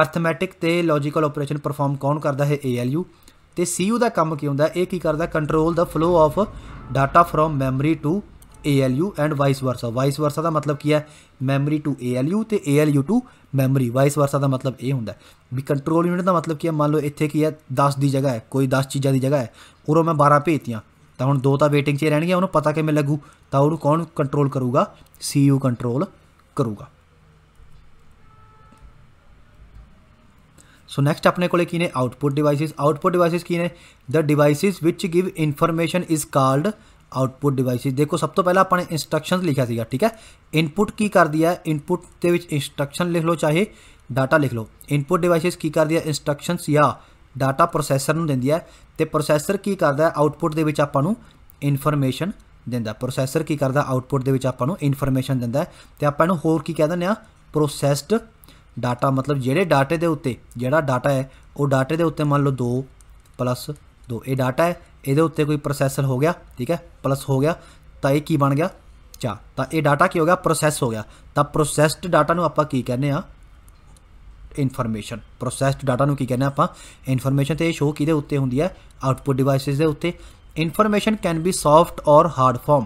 ਅਰਥਮੈਟਿਕ ਤੇ ਲੌਜੀਕਲ ਆਪਰੇਸ਼ਨ ਪਰਫਾਰਮ ਕੌਣ ਕਰਦਾ ਹੈ ਯੂ ਤੇ ਯੂ ਦਾ ਕੰਮ ਕੀ ਹੁੰਦਾ ਇਹ ਕੀ ਕਰਦਾ ਕੰਟਰੋਲ ਦਾ flow of data from memory to ALU and vice versa vice versa ਦਾ ਮਤਲਬ ਕੀ ਹੈ ਮੈਮਰੀ ਟੂ ALU ਤੇ ALU to memory vice versa ਦਾ ਮਤਲਬ ਇਹ ਹੁੰਦਾ ਵੀ ਕੰਟਰੋਲ ਯੂਨਿਟ ਦਾ ਮਤਲਬ ਕੀ ਹੈ ਮੰਨ ਲਓ ਇੱਥੇ ਕੀ ਹੈ 10 ਦੀ ਜਗ੍ਹਾ ਹੈ ਕੋਈ 10 ਚੀਜ਼ਾਂ ਦੀ ਜਗ੍ਹਾ ਹੈ ਉਰੋਂ ਮੈਂ 12 ਭੇਜਤੀਆਂ तो हूँ दो वेटिंग से रहनगे उन्होंने पता किमें लगू तो वह कौन कंट्रोल करेगा सी यू कंट्रोल करेगा सो नैक्सट अपने को ने आउटपुट डिवाइसिज आउटपुट डिवाइसिज की ने the devices which give information is called output devices देखो सब तो पहला अपने इंस्ट्रक्शन लिखा सीगा ठीक है इनपुट की कर दिया इनपुट के इंस्ट्रक्शन लिख लो चाहे डाटा लिख लो इनपुट डिवाइसिज की कर दिया इंस्ट्रक्शन या ਡਾਟਾ ਪ੍ਰੋਸੈਸਰ ਨੂੰ ਦਿੰਦੀ ਹੈ ਤੇ ਪ੍ਰੋਸੈਸਰ ਕੀ ਕਰਦਾ ਹੈ ਆਉਟਪੁੱਟ ਦੇ ਵਿੱਚ ਆਪਾਂ ਨੂੰ ਇਨਫੋਰਮੇਸ਼ਨ ਦਿੰਦਾ ਪ੍ਰੋਸੈਸਰ ਕੀ ਕਰਦਾ ਆਉਟਪੁੱਟ ਦੇ ਵਿੱਚ ਆਪਾਂ ਨੂੰ ਇਨਫੋਰਮੇਸ਼ਨ ਦਿੰਦਾ ਤੇ ਆਪਾਂ ਇਹਨੂੰ ਹੋਰ ਕੀ ਕਹਿ ਦਿੰਦੇ ਆ ਪ੍ਰੋਸੈਸਡ ਡਾਟਾ ਮਤਲਬ ਜਿਹੜੇ ਡਾਟੇ ਦੇ ਉੱਤੇ ਜਿਹੜਾ ਡਾਟਾ ਹੈ ਉਹ ਡਾਟੇ ਦੇ ਉੱਤੇ ਮੰਨ ਲਓ 2 ਪਲੱਸ 2 ਇਹ ਡਾਟਾ ਹੈ ਇਹਦੇ ਉੱਤੇ ਕੋਈ ਪ੍ਰੋਸੈਸਰ ਹੋ ਗਿਆ ਠੀਕ ਹੈ ਪਲੱਸ ਹੋ ਗਿਆ ਤਾਂ ਇਹ ਕੀ ਬਣ ਗਿਆ 4 ਤਾਂ ਇਹ ਡਾਟਾ ਕੀ ਹੋ ਗਿਆ ਪ੍ਰੋਸੈਸ ਹੋ ਗਿਆ ਤਾਂ ਪ੍ਰੋਸੈਸਡ ਡਾਟਾ ਨੂੰ ਆਪਾਂ ਕੀ ਕਹਿੰਦੇ ਆ ਇਨਫੋਰਮੇਸ਼ਨ ਪ੍ਰੋਸੈਸਡ ਡਾਟਾ ਨੂੰ ਕੀ ਕਹਿੰਦੇ ਆਪਾਂ ਇਨਫੋਰਮੇਸ਼ਨ ਤੇ ਸ਼ੋ ਕਿਹਦੇ ਉੱਤੇ ਹੁੰਦੀ ਹੈ ਆਊਟਪੁੱਟ ਡਿਵਾਈਸਸ ਦੇ ਉੱਤੇ information can be soft or hard form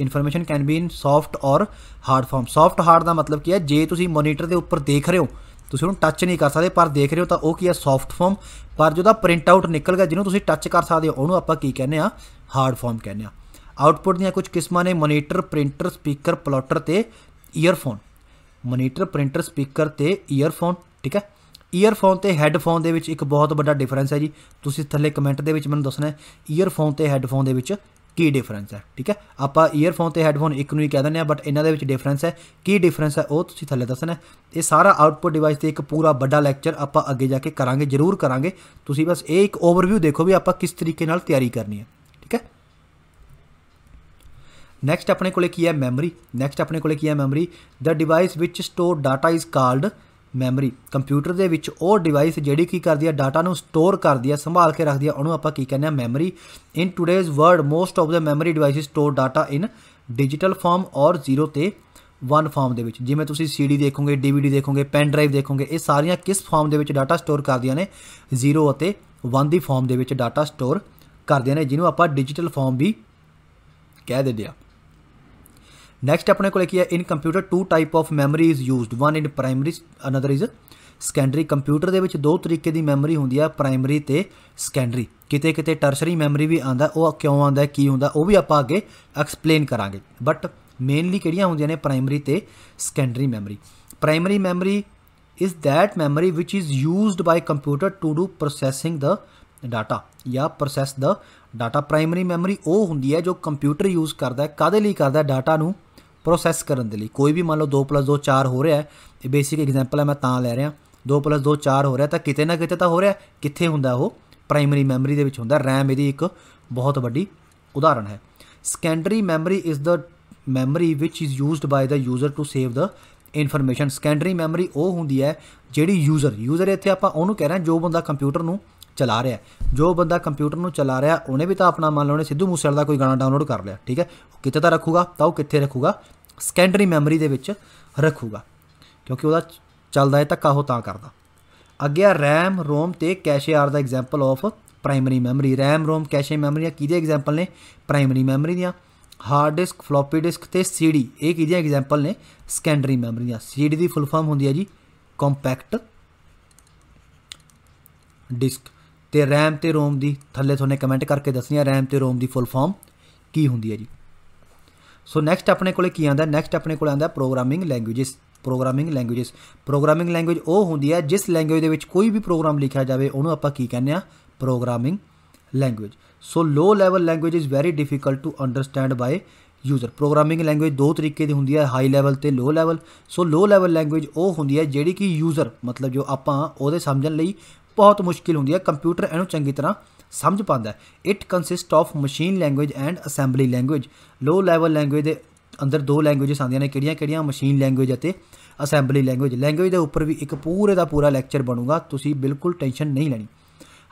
information can be in soft or hard form soft hard ਦਾ ਮਤਲਬ ਕੀ ਹੈ ਜੇ ਤੁਸੀਂ ਮੋਨੀਟਰ ਦੇ ਉੱਪਰ ਦੇਖ ਰਹੇ ਹੋ ਤੁਸੀਂ ਉਹਨੂੰ ਟੱਚ ਨਹੀਂ ਕਰ ਸਕਦੇ ਪਰ ਦੇਖ ਰਹੇ ਹੋ ਤਾਂ ਉਹ ਕੀ ਹੈ ਸੌਫਟ ਫਾਰਮ ਪਰ ਜਿਹਦਾ ਪ੍ਰਿੰਟ ਆਊਟ ਨਿਕਲ ਗਿਆ ਜਿਹਨੂੰ ਤੁਸੀਂ ਟੱਚ ਕਰ ਸਕਦੇ ਹੋ ਉਹਨੂੰ ਆਪਾਂ ਕੀ ਕਹਿੰਦੇ ਆ ਹਾਰਡ ਫਾਰਮ ਕਹਿੰਦੇ ਆ ਆਊਟਪੁੱਟ ਦੀਆਂ ਕੁਝ ਕਿਸਮਾਂ ਨੇ ਮੋਨੀਟਰ ਪ੍ਰਿੰਟਰ ਸਪੀਕਰ ਪਲੋਟਰ ਤੇ ਈਅਰਫੋਨ ਮੋਨੀਟਰ ਪ੍ਰਿੰਟਰ ਸਪੀਕਰ ਤੇ ਈਅਰਫੋਨ ਠੀਕ ਹੈ ਈਅਰਫੋਨ ਤੇ ਹੈੱਡਫੋਨ ਦੇ ਵਿੱਚ ਇੱਕ ਬਹੁਤ ਵੱਡਾ ਡਿਫਰੈਂਸ ਹੈ ਜੀ ਤੁਸੀਂ ਥੱਲੇ ਕਮੈਂਟ ਦੇ ਵਿੱਚ ਮੈਨੂੰ ਦੱਸਣਾ ਹੈ 이어ਫੋਨ ਤੇ ਹੈੱਡਫੋਨ ਦੇ ਵਿੱਚ ਕੀ ਡਿਫਰੈਂਸ ਹੈ ਠੀਕ ਹੈ ਆਪਾਂ ਈਅਰਫੋਨ ਤੇ ਹੈੱਡਫੋਨ ਇੱਕ ਨੂੰ ਹੀ ਕਹਿ ਦਿੰਦੇ ਆ ਬਟ ਇਹਨਾਂ ਦੇ ਵਿੱਚ ਡਿਫਰੈਂਸ ਹੈ ਕੀ ਡਿਫਰੈਂਸ ਹੈ ਉਹ ਤੁਸੀਂ ਥੱਲੇ ਦੱਸਣਾ ਇਹ ਸਾਰਾ ਆਊਟਪੁੱਟ ਡਿਵਾਈਸ ਤੇ ਇੱਕ ਪੂਰਾ ਵੱਡਾ ਲੈਕਚਰ ਆਪਾਂ ਅੱਗੇ ਜਾ ਕੇ ਕਰਾਂਗੇ ਜ਼ਰੂਰ ਕਰਾਂਗੇ ਤੁਸੀਂ ਬਸ ਇਹ ਇੱਕ ਓਵਰਵਿਊ ਦੇਖੋ ਵੀ ਆਪਾਂ ਕਿਸ ਤਰੀਕੇ ਨਾਲ ਤਿਆਰੀ ਕਰਨੀ ਹੈ ਨੈਕਸਟ ਆਪਣੇ ਕੋਲੇ ਕੀ ਹੈ ਮੈਮਰੀ ਨੈਕਸਟ ਆਪਣੇ ਕੋਲੇ ਕੀ ਹੈ memory the device which store data is called memory computer ਦੇ ਵਿੱਚ ਉਹ ਡਿਵਾਈਸ ਜਿਹੜੀ ਕੀ ਕਰਦੀ ਹੈ ਡਾਟਾ ਨੂੰ ਸਟੋਰ ਕਰਦੀ ਹੈ ਸੰਭਾਲ ਕੇ ਰੱਖਦੀ ਹੈ ਉਹਨੂੰ ਆਪਾਂ ਕੀ ਕਹਿੰਦੇ ਆ memory in today's world most of the memory devices store data in digital form ਔਰ 0 ਤੇ 1 ਫਾਰਮ ਦੇ ਵਿੱਚ ਜਿਵੇਂ ਤੁਸੀਂ ਸੀਡੀ ਦੇਖੋਗੇ ਡੀਵੀਡੀ ਦੇਖੋਗੇ ਪੈਨ ਡਰਾਈਵ ਦੇਖੋਗੇ ਇਹ ਸਾਰੀਆਂ ਕਿਸ ਫਾਰਮ ਦੇ ਵਿੱਚ ਡਾਟਾ ਸਟੋਰ ਕਰਦੀਆਂ ਨੇ 0 ਅਤੇ 1 ਦੀ ਫਾਰਮ ਦੇ ਵਿੱਚ ਡਾਟਾ ਸਟੋਰ ਕਰਦੀਆਂ ਨੇ ਜਿਹਨੂੰ ਆਪਾਂ ਡਿਜੀਟਲ ਫਾਰਮ ਵੀ ਕਹਿ ਦਿੰਦੇ ਆ ਨੈਕਸਟ ਆਪਣੇ ਕੋਲ ਕੀ ਹੈ in computer two type of memory is used one in primary another is secondary computer ਦੇ ਵਿੱਚ ਦੋ ਤਰੀਕੇ ਦੀ ਮੈਮਰੀ ਹੁੰਦੀ ਆ ਪ੍ਰਾਇਮਰੀ ਤੇ ਸੈਕੰਡਰੀ ਕਿਤੇ ਕਿਤੇ ਟਰਸ਼ਰੀ ਮੈਮਰੀ ਵੀ ਆਂਦਾ ਉਹ ਕਿਉਂ ਆਂਦਾ ਕੀ ਹੁੰਦਾ ਉਹ ਵੀ ਆਪਾਂ ਅੱਗੇ ਐਕਸਪਲੇਨ ਕਰਾਂਗੇ ਬਟ ਮੇਨਲੀ ਕਿਹੜੀਆਂ ਹੁੰਦੀਆਂ ਨੇ ਪ੍ਰਾਇਮਰੀ ਤੇ secondary memory primary memory is that memory which is used by computer to do processing the data ਜਾਂ process the data primary memory ਉਹ ਹੁੰਦੀ ਹੈ ਜੋ ਕੰਪਿਊਟਰ ਯੂਜ਼ ਕਰਦਾ ਹੈ ਕਾਦੇ ਲਈ ਕਰਦਾ ਹੈ ਡਾਟਾ ਨੂੰ ਪ੍ਰੋਸੈਸ ਕਰਨ ਦੇ ਲਈ ਕੋਈ ਵੀ ਮੰਨ ਲਓ 2 2 4 ਹੋ ਰਿਹਾ ਹੈ ਇਹ ਬੇਸਿਕ ਐਗਜ਼ਾਮਪਲ ਹੈ ਮੈਂ ਤਾਂ ਲੈ ਰਿਹਾ 2 2 4 ਹੋ ਰਿਹਾ ਤਾਂ ਕਿਤੇ ਨਾ ਕਿਤੇ ਤਾਂ ਹੋ ਰਿਹਾ ਕਿੱਥੇ ਹੁੰਦਾ ਉਹ ਪ੍ਰਾਇਮਰੀ ਮੈਮਰੀ ਦੇ ਵਿੱਚ ਹੁੰਦਾ RAM ਇਹਦੀ ਇੱਕ ਬਹੁਤ ਵੱਡੀ ਉਦਾਹਰਣ ਹੈ secondary memory is the memory which is used by the user to save the information secondary memory ਉਹ ਹੁੰਦੀ ਹੈ ਜਿਹੜੀ ਯੂਜ਼ਰ ਯੂਜ਼ਰ ਇੱਥੇ ਆਪਾਂ ਉਹਨੂੰ ਕਹਿ ਰਹੇ ਹਾਂ ਜੋ ਬੰਦਾ ਕੰਪਿਊਟਰ ਨੂੰ ਚਲਾ ਰਿਹਾ ਜੋ ਬੰਦਾ ਕੰਪਿਊਟਰ ਨੂੰ ਚਲਾ ਰਿਹਾ ਉਹਨੇ ਵੀ ਤਾਂ ਆਪਣਾ ਮੰਨ ਲਓ ਨੇ ਸਿੱਧੂ ਮੂਸੇਵਾਲੇ ਦਾ ਕੋਈ ਗਾਣਾ ਡਾਊਨਲੋਡ ਕਰ ਲਿਆ ਠੀਕ ਹੈ ਕਿੱਥੇ ਤਾਂ ਰੱਖੂਗਾ ਤਾਂ ਉਹ ਕਿੱਥੇ ਰੱਖੂਗਾ ਸੈਕੰਡਰੀ ਮੈਮਰੀ ਦੇ ਵਿੱਚ ਰੱਖੂਗਾ ਕਿਉਂਕਿ ਉਹਦਾ ਚੱਲਦਾ ਹੈ ਤੱਕਾ ਉਹ ਤਾਂ ਕਰਦਾ ਅੱਗੇ ਆ RAM ROM ਤੇ cache are the example of primary memory RAM ROM cache memory ਆ ਕਿਹਦੇ ਐਗਜ਼ਾਮਪਲ ਨੇ ਪ੍ਰਾਇਮਰੀ ਮੈਮਰੀ ਦੀਆਂ ਹਾਰਡ ਡਿਸਕ ਫਲੋਪੀ ਡਿਸਕ ਤੇ CD ਇਹ ਕਿਹਦੀਆਂ ਐਗਜ਼ਾਮਪਲ ਨੇ ਸੈਕੰਡਰੀ ਮੈਮਰੀ ਦੀਆਂ CD ਦੀ ਫੁੱਲ ਫਾਰਮ ਹੁੰਦੀ ਹੈ ਜੀ ਕੰਪੈਕਟ ਡਿਸਕ ਤੇ ਰੈਮ ਤੇ ਰੋਮ ਦੀ ਥੱਲੇ ਤੁਹਾਨੂੰ ਕਮੈਂਟ ਕਰਕੇ ਦੱਸਣੀ ਹੈ ਰੈਮ ਤੇ ਰੋਮ ਦੀ ਫੁੱਲ ਫਾਰਮ ਕੀ ਹੁੰਦੀ ਹੈ ਜੀ ਸੋ ਨੈਕਸਟ ਆਪਣੇ ਕੋਲੇ ਕੀ ਆਂਦਾ ਨੈਕਸਟ ਆਪਣੇ ਕੋਲੇ ਆਂਦਾ programming languages programming languages programming language ਉਹ ਹੁੰਦੀ ਹੈ ਜਿਸ ਲੈਂਗੁਏਜ ਦੇ ਵਿੱਚ ਕੋਈ ਵੀ ਪ੍ਰੋਗਰਾਮ ਲਿਖਿਆ ਜਾਵੇ ਉਹਨੂੰ ਆਪਾਂ ਕੀ ਕਹਿੰਦੇ ਆ programming language so low level language is very difficult to understand by user programming language ਦੋ ਤਰੀਕੇ ਦੀ ਹੁੰਦੀ ਹੈ ਹਾਈ ਲੈਵਲ ਤੇ low level so low level language ਉਹ ਹੁੰਦੀ ਹੈ ਜਿਹੜੀ ਕਿ ਯੂਜ਼ਰ ਮਤਲਬ ਜੋ ਆਪਾਂ ਉਹਦੇ ਸਮਝਣ ਲਈ ਬਹੁਤ ਮੁਸ਼ਕਿਲ ਹੁੰਦੀ ਹੈ ਕੰਪਿਊਟਰ ਇਹਨੂੰ ਚੰਗੀ ਤਰ੍ਹਾਂ ਸਮਝ ਪਾਉਂਦਾ it consist of machine language and assembly language low level language ਦੇ ਅੰਦਰ ਦੋ ਲੈਂਗੁਏਜਸ ਆਉਂਦੀਆਂ ਨੇ ਕਿਹੜੀਆਂ-ਕਿਹੜੀਆਂ ਮਸ਼ੀਨ ਲੈਂਗੁਏਜ ਅਤੇ ਅਸੈਂਬਲੀ ਲੈਂਗੁਏਜ ਲੈਂਗੁਏਜ ਦੇ ਉੱਪਰ ਵੀ ਇੱਕ ਪੂਰੇ ਦਾ ਪੂਰਾ ਲੈਕਚਰ ਬਣੂਗਾ ਤੁਸੀਂ ਬਿਲਕੁਲ ਟੈਨਸ਼ਨ ਨਹੀਂ ਲੈਣੀ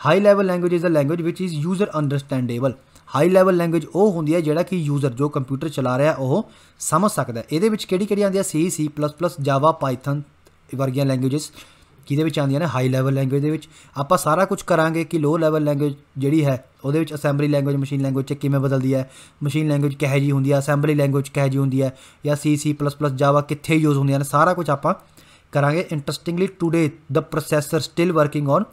high level language is a language which is user understandable high level language ਉਹ ਹੁੰਦੀ ਹੈ ਜਿਹੜਾ ਕਿ ਯੂਜ਼ਰ ਜੋ ਕੰਪਿਊਟਰ ਚਲਾ ਰਿਹਾ ਉਹ ਸਮਝ ਸਕਦਾ ਇਹਦੇ ਵਿੱਚ ਕਿਹੜੀ ਕਿਹੜੀ ਆਉਂਦੀ ਹੈ ਸੀ ਸੀ++ ਜਾਵਾ ਪਾਈਥਨ ਵਰਗੀਆਂ ਲੈਂਗੁਏਜਸ ਕਿਹਦੇ ਵਿੱਚ ਆਉਂਦੀਆਂ ਨੇ ਹਾਈ ਲੈਵਲ ਲੈਂਗੁਏਜ ਦੇ ਵਿੱਚ ਆਪਾਂ ਸਾਰਾ ਕੁਝ ਕਰਾਂਗੇ ਕਿ ਲੋ ਲੈਵਲ ਲੈਂਗੁਏਜ ਜਿਹੜੀ ਹੈ ਉਹਦੇ ਵਿੱਚ ਅਸੈਂਬਲੀ ਲੈਂਗੁਏਜ ਮਸ਼ੀਨ ਲੈਂਗੁਏਜ ਚ ਕਿਵੇਂ ਬਦਲਦੀ ਹੈ ਮਸ਼ੀਨ ਲੈਂਗੁਏਜ ਕਿਹੋ ਜੀ ਹੁੰਦੀ ਹੈ ਅਸੈਂਬਲੀ ਲੈਂਗੁਏਜ ਕਿਹੋ ਜੀ ਹੁੰਦੀ ਹੈ ਜਾਂ ਸੀ ਸੀ ਪਲੱਸ-ਪਲੱਸ ਜਾਵਾ ਕਿੱਥੇ ਯੂਜ਼ ਹੁੰਦੀਆਂ ਨੇ ਸਾਰਾ ਕੁਝ ਆਪਾਂ ਕਰਾਂਗੇ interestingly today the processor still working on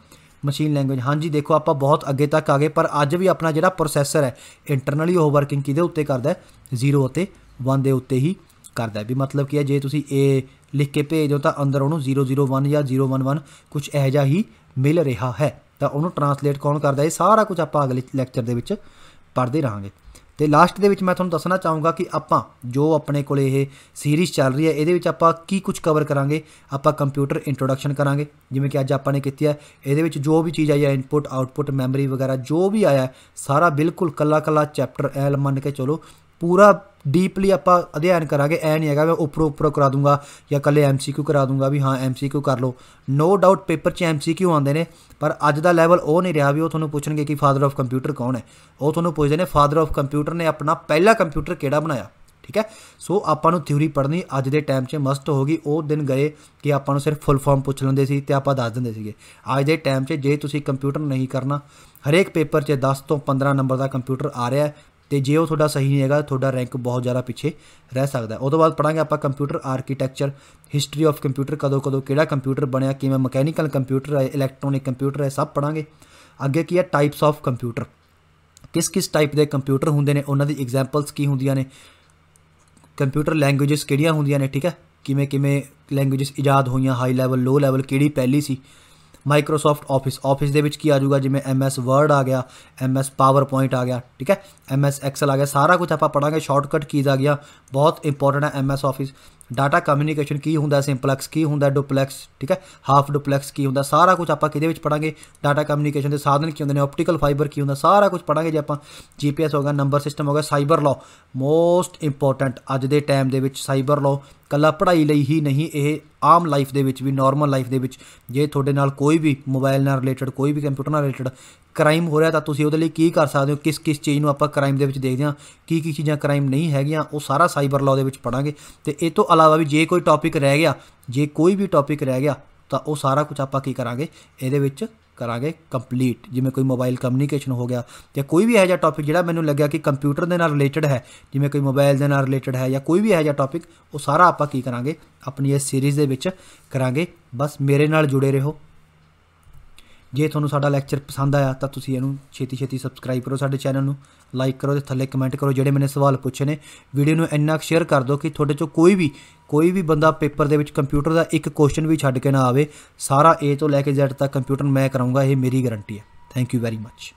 machine language ਹਾਂਜੀ ਦੇਖੋ ਆਪਾਂ ਬਹੁਤ ਅੱਗੇ ਤੱਕ ਆ ਗਏ ਪਰ ਅੱਜ ਵੀ ਆਪਣਾ ਜਿਹੜਾ ਪ੍ਰੋਸੈਸਰ ਹੈ ਇੰਟਰਨਲੀ ਉਹ ਵਰਕਿੰਗ ਕਿਹਦੇ ਉੱਤੇ ਕਰਦਾ ਹੈ 0 ਅਤੇ 1 ਦੇ ਉੱਤੇ ਹੀ ਕਰਦਾ ਵੀ ਮਤਲਬ ਕੀ ਹੈ ਜੇ ਤੁਸੀਂ ਇਹ ਲਿਖ ਕੇ ਭੇਜੋ ਤਾਂ ਅੰਦਰ ਉਹਨੂੰ 001 ਜਾਂ 011 ਕੁਝ ਇਹ ਜਿਹਾ ਹੀ ਮਿਲ ਰਿਹਾ ਹੈ ਤਾਂ ਉਹਨੂੰ ਟਰਾਂਸਲੇਟ ਕੌਣ ਕਰਦਾ ਇਹ ਸਾਰਾ ਕੁਝ ਆਪਾਂ ਅਗਲੇ ਲੈਕਚਰ ਦੇ ਵਿੱਚ ਪੜ੍ਹਦੇ ਰਹਾਂਗੇ ਤੇ ਲਾਸਟ ਦੇ ਵਿੱਚ ਮੈਂ ਤੁਹਾਨੂੰ ਦੱਸਣਾ ਚਾਹੂੰਗਾ ਕਿ ਆਪਾਂ ਜੋ ਆਪਣੇ ਕੋਲ ਇਹ ਸੀਰੀਜ਼ ਚੱਲ ਰਹੀ ਹੈ ਇਹਦੇ ਵਿੱਚ ਆਪਾਂ ਕੀ ਕੁਝ ਕਵਰ ਕਰਾਂਗੇ ਆਪਾਂ ਕੰਪਿਊਟਰ ਇੰਟਰੋਡਕਸ਼ਨ ਕਰਾਂਗੇ ਜਿਵੇਂ ਕਿ ਅੱਜ ਆਪਾਂ ਨੇ ਕੀਤੀ ਹੈ ਇਹਦੇ ਵਿੱਚ ਜੋ ਵੀ ਚੀਜ਼ ਆਈ ਹੈ ਇਨਪੁਟ ਆਊਟਪੁੱਟ ਮੈਮਰੀ ਵਗੈਰਾ ਜੋ ਵੀ ਆਇਆ ਸਾਰਾ ਬਿਲਕੁਲ ਕੱਲਾ ਕੱਲਾ ਚੈਪਟਰ ਐਲ ਮੰਨ ਕੇ ਚਲੋ ਪੂਰਾ ਡੀਪਲੀ ਆਪਾਂ ਅਧਿਐਨ ਕਰਾਂਗੇ ਐ ਨਹੀਂ ਹੈਗਾ ਮੈਂ ਉੱਪਰੋਂ ਉੱਪਰੋਂ ਕਰਾ ਦੂੰਗਾ ਜਾਂ ਕੱਲੇ ਐਮਸੀਕਿਊ ਕਰਾ ਦੂੰਗਾ ਵੀ ਹਾਂ ਐਮਸੀਕਿਊ ਕਰ ਲਓ ਨੋ ਡਾਊਟ ਪੇਪਰ 'ਚ ਐਮਸੀਕਿਊ ਆਉਂਦੇ ਨੇ ਪਰ ਅੱਜ ਦਾ ਲੈਵਲ ਉਹ ਨਹੀਂ ਰਿਹਾ ਵੀ ਉਹ ਤੁਹਾਨੂੰ ਪੁੱਛਣਗੇ ਕਿ ਫਾਦਰ ਆਫ ਕੰਪਿਊਟਰ ਕੌਣ ਹੈ ਉਹ ਤੁਹਾਨੂੰ ਪੁੱਛਦੇ ਨੇ ਫਾਦਰ ਆਫ ਕੰਪਿਊਟਰ ਨੇ ਆਪਣਾ ਪਹਿਲਾ ਕੰਪਿਊਟਰ ਕਿਹੜਾ ਬਣਾਇਆ ਠੀਕ ਹੈ ਸੋ ਆਪਾਂ ਨੂੰ ਥਿਉਰੀ ਪੜ੍ਹਨੀ ਅੱਜ ਦੇ ਟਾਈਮ 'ਚ ਮਸਟ ਹੋ ਗਈ ਉਹ ਦਿਨ ਗਏ ਕਿ ਆਪਾਂ ਨੂੰ ਸਿਰਫ ਫੁੱਲ ਫਾਰਮ ਪੁੱਛ ਲੈਂਦੇ ਸੀ ਤੇ ਆਪਾਂ ਦੱਸ ਦਿੰਦੇ ਸੀਗੇ ਅੱਜ ਦੇ ਟਾਈਮ 'ਚ ਜੇ ਤੁਸੀਂ ਕੰਪਿਊਟਰ ਨਹੀਂ ਕਰਨਾ ਹਰੇਕ ਪੇਪਰ 'ਚ 10 ਤੋਂ 15 ਨੰਬਰ ਦਾ ਕੰਪਿਊਟਰ ਆ ਰਿਹਾ ਤੇ ਜੇ ਉਹ ਤੁਹਾਡਾ ਸਹੀ ਨਹੀਂ ਹੈਗਾ ਤੁਹਾਡਾ ਰੈਂਕ ਬਹੁਤ ਜ਼ਿਆਦਾ ਪਿੱਛੇ ਰਹਿ ਸਕਦਾ ਉਹ ਤੋਂ ਬਾਅਦ ਪੜਾਂਗੇ ਆਪਾਂ computer architecture history of computer ਕਦੋਂ ਕਦੋਂ ਕਿਹੜਾ ਕੰਪਿਊਟਰ ਬਣਿਆ ਕਿਵੇਂ ਮਕੈਨੀਕਲ ਕੰਪਿਊਟਰ ਹੈ ਇਲੈਕਟ੍ਰੋਨਿਕ ਕੰਪਿਊਟਰ ਹੈ ਸਭ ਪੜਾਂਗੇ ਅੱਗੇ ਕੀ ਹੈ ਟਾਈਪਸ ਆਫ ਕੰਪਿਊਟਰ ਕਿਸ ਕਿਸ ਟਾਈਪ ਦੇ ਕੰਪਿਊਟਰ ਹੁੰਦੇ ਨੇ ਉਹਨਾਂ ਦੀ ਐਗਜ਼ਾਮਪਲਸ ਕੀ ਹੁੰਦੀਆਂ ਨੇ ਕੰਪਿਊਟਰ ਲੈਂਗੁਏਜਸ ਕਿਹੜੀਆਂ ਹੁੰਦੀਆਂ ਨੇ ਠੀਕ ਹੈ ਕਿਵੇਂ ਕਿਵੇਂ ਲੈਂਗੁਏਜਸ ਇਜਾਦ ਹੋਈਆਂ ਹਾਈ ਲੈਵਲ ਲੋ ਲੈਵਲ ਕਿਹੜੀ ਪਹਿਲੀ ਸੀ ਮਾਈਕਰੋਸਾਫਟ ਆਫਿਸ ਆਫਿਸ ਦੇ ਵਿੱਚ ਕੀ ਆ ਜਾਊਗਾ ਜਿਵੇਂ MS ਵਰਡ ਆ ਗਿਆ MS ਪਾਵਰਪੁਆਇੰਟ ਆ ਗਿਆ ਠੀਕ ਹੈ MS ਐਕਸਲ ਆ ਗਿਆ ਸਾਰਾ ਕੁਝ ਆਪਾਂ ਪੜਾਂਗੇ ਸ਼ਾਰਟਕਟ ਕੀਜ਼ ਆ ਗਿਆ ਬਹੁਤ ਇੰਪੋਰਟੈਂਟ ਹੈ MS ਆਫਿਸ ਡਾਟਾ ਕਮਿਊਨੀਕੇਸ਼ਨ ਕੀ ਹੁੰਦਾ ਸਿੰਪਲੈਕਸ ਕੀ ਹੁੰਦਾ ਡੁਪਲੈਕਸ ਠੀਕ ਹੈ ਹਾਫ ਡੁਪਲੈਕਸ ਕੀ ਹੁੰਦਾ ਸਾਰਾ ਕੁਝ ਆਪਾਂ ਕਿਹਦੇ ਵਿੱਚ ਪੜਾਂਗੇ ਡਾਟਾ ਕਮਿਊਨੀਕੇਸ਼ਨ ਦੇ ਸਾਧਨ ਕੀ ਹੁੰਦੇ ਨੇ ਆਪਟੀਕਲ ਫਾਈਬਰ ਕੀ ਹੁੰਦਾ ਸਾਰਾ ਕੁਝ ਪੜਾਂਗੇ ਜੇ ਆਪਾਂ ਜੀਪੀਐਸ ਹੋਗਾ ਨੰਬਰ ਸਿਸਟਮ ਹੋਗਾ ਸਾਈਬਰ ਲਾਅ ਮੋਸਟ ਇੰਪੋਰਟੈਂਟ ਅੱਜ ਦੇ ਟਾਈਮ ਦੇ ਵਿੱਚ ਸਾਈਬਰ ਲਾਅ ਕੱਲਾ ਪੜ੍ਹਾਈ ਲਈ ਹੀ ਨਹੀਂ ਇਹ ਆਮ ਲਾਈਫ ਦੇ ਵਿੱਚ ਵੀ ਨਾਰਮਲ ਲਾਈਫ ਦੇ ਵਿੱਚ ਜੇ ਤੁਹਾਡੇ ਨਾਲ ਕੋਈ ਵੀ ਮੋਬਾਈਲ ਨਾਲ ਰਿਲੇਟਡ ਕੋਈ ਵੀ ਕੰਪਿਊਟਰ ਨਾਲ ਰਿਲੇਟਡ ਕ੍ਰਾਈਮ ਹੋ ਰਿਹਾ ਤਾਂ ਤੁਸੀਂ ਉਹਦੇ ਲਈ ਕੀ ਕਰ ਸਕਦੇ ਹੋ ਕਿਸ ਕਿਸ ਚੀਜ਼ ਨੂੰ ਆਪਾਂ ਕ੍ਰਾਈਮ ਦੇ ਵਿੱਚ ਦੇਖਦੇ ਹਾਂ ਕੀ ਕੀ ਚੀਜ਼ਾਂ ਕ੍ਰਾਈਮ ਨਹੀਂ ਹੈਗੀਆਂ ਉਹ ਸਾਰਾ ਸਾਈਬਰ ਲਾਅ ਦੇ ਵਿੱਚ ਪੜਾਂਗੇ ਤੇ ਇਹ ਤੋਂ ਇਲਾਵਾ ਵੀ ਜੇ ਕੋਈ ਟੌਪਿਕ ਰਹਿ ਗਿਆ ਜੇ ਕੋਈ ਵੀ ਟੌਪਿਕ ਰਹਿ ਗਿਆ ਤਾਂ ਉਹ ਸਾਰਾ ਕੁਝ ਆਪਾਂ ਕੀ ਕਰਾਂਗੇ ਇਹਦੇ ਵਿੱਚ ਕਰਾਂਗੇ ਕੰਪਲੀਟ ਜਿਵੇਂ ਕੋਈ ਮੋਬਾਈਲ ਕਮਿਊਨੀਕੇਸ਼ਨ ਹੋ ਗਿਆ ਜਾਂ ਕੋਈ ਵੀ ਇਹੋ ਜਿਹਾ ਟੌਪਿਕ ਜਿਹੜਾ ਮੈਨੂੰ ਲੱਗਿਆ ਕਿ ਕੰਪਿਊਟਰ ਦੇ ਨਾਲ ਰਿਲੇਟਡ ਹੈ ਜਿਵੇਂ ਕੋਈ ਮੋਬਾਈਲ ਦੇ ਨਾਲ ਰਿਲੇਟਡ ਹੈ ਜਾਂ ਕੋਈ ਵੀ ਇਹੋ ਜਿਹਾ ਟੌਪਿਕ ਉਹ ਸਾਰਾ ਆਪਾਂ ਕੀ ਕਰਾਂਗੇ ਆਪਣੀ ਇਸ ਸੀਰੀਜ਼ ਦੇ ਵਿੱਚ ਕਰਾਂਗੇ ਬਸ ਮੇਰੇ ਨਾਲ ਜੁੜੇ ਰਹੋ ਜੇ ਤੁਹਾਨੂੰ ਸਾਡਾ ਲੈਕਚਰ ਪਸੰਦ ਆਇਆ ਤਾਂ ਤੁਸੀਂ ਇਹਨੂੰ ਛੇਤੀ ਛੇਤੀ ਸਬਸਕ੍ਰਾਈਬ ਕਰੋ ਸਾਡੇ ਚੈਨਲ ਨੂੰ ਲਾਈਕ ਕਰੋ ਤੇ ਥੱਲੇ ਕਮੈਂਟ ਕਰੋ ਜਿਹੜੇ ਮੈਨੇ ਸਵਾਲ ਪੁੱਛੇ ਨੇ ਵੀਡੀਓ ਨੂੰ ਇੰਨਾ ਸ਼ੇਅਰ ਕਰ ਦਿਓ ਕਿ ਤੁਹਾਡੇ ਚੋਂ ਕੋਈ ਵੀ ਕੋਈ ਵੀ ਬੰਦਾ ਪੇਪਰ ਦੇ ਵਿੱਚ ਕੰਪਿਊਟਰ ਦਾ ਇੱਕ ਕੁਐਸਚਨ ਵੀ ਛੱਡ ਕੇ ਨਾ ਆਵੇ ਸਾਰਾ A ਤੋਂ ਲੈ ਕੇ Z ਤੱਕ ਕੰਪਿਊਟਰ ਮੈਂ ਕਰਾਉਂਗਾ ਇਹ ਮੇਰੀ ਗਾਰੰਟੀ ਹੈ ਥੈਂਕ ਯੂ ਵੈਰੀ ਮੱਚ